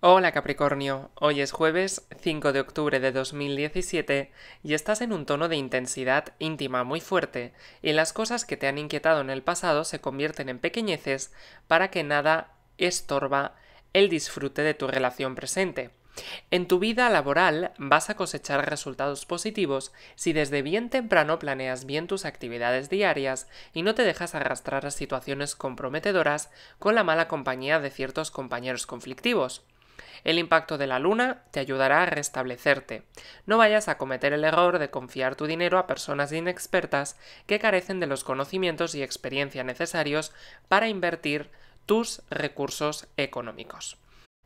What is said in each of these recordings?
Hola Capricornio, hoy es jueves 5 de octubre de 2017 y estás en un tono de intensidad íntima muy fuerte y las cosas que te han inquietado en el pasado se convierten en pequeñeces para que nada estorba el disfrute de tu relación presente. En tu vida laboral vas a cosechar resultados positivos si desde bien temprano planeas bien tus actividades diarias y no te dejas arrastrar a situaciones comprometedoras con la mala compañía de ciertos compañeros conflictivos. El impacto de la luna te ayudará a restablecerte. No vayas a cometer el error de confiar tu dinero a personas inexpertas que carecen de los conocimientos y experiencia necesarios para invertir tus recursos económicos.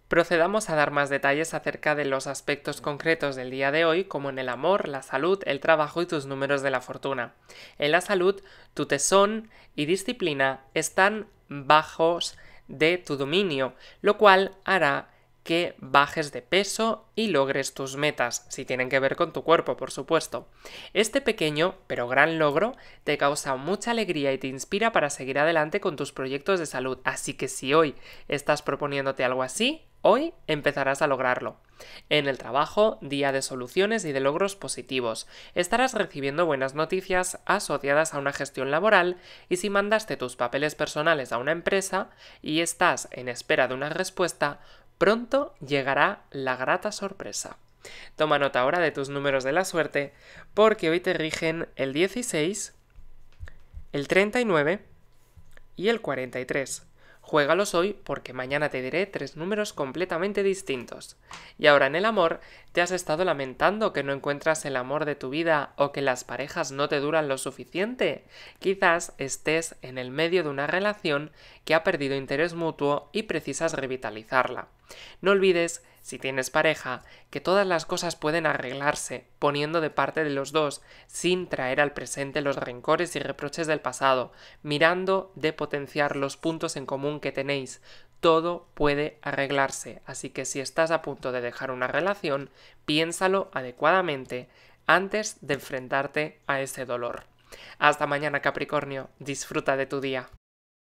Procedamos a dar más detalles acerca de los aspectos concretos del día de hoy, como en el amor, la salud, el trabajo y tus números de la fortuna. En la salud, tu tesón y disciplina están bajos de tu dominio, lo cual hará que bajes de peso y logres tus metas, si tienen que ver con tu cuerpo, por supuesto. Este pequeño pero gran logro te causa mucha alegría y te inspira para seguir adelante con tus proyectos de salud, así que si hoy estás proponiéndote algo así, hoy empezarás a lograrlo. En el trabajo, día de soluciones y de logros positivos. Estarás recibiendo buenas noticias asociadas a una gestión laboral y si mandaste tus papeles personales a una empresa y estás en espera de una respuesta, Pronto llegará la grata sorpresa. Toma nota ahora de tus números de la suerte, porque hoy te rigen el 16, el 39 y el 43. Juégalos hoy porque mañana te diré tres números completamente distintos. Y ahora en el amor, ¿te has estado lamentando que no encuentras el amor de tu vida o que las parejas no te duran lo suficiente? Quizás estés en el medio de una relación que ha perdido interés mutuo y precisas revitalizarla. No olvides, si tienes pareja, que todas las cosas pueden arreglarse poniendo de parte de los dos, sin traer al presente los rencores y reproches del pasado, mirando de potenciar los puntos en común que tenéis. Todo puede arreglarse, así que si estás a punto de dejar una relación, piénsalo adecuadamente antes de enfrentarte a ese dolor. Hasta mañana Capricornio, disfruta de tu día.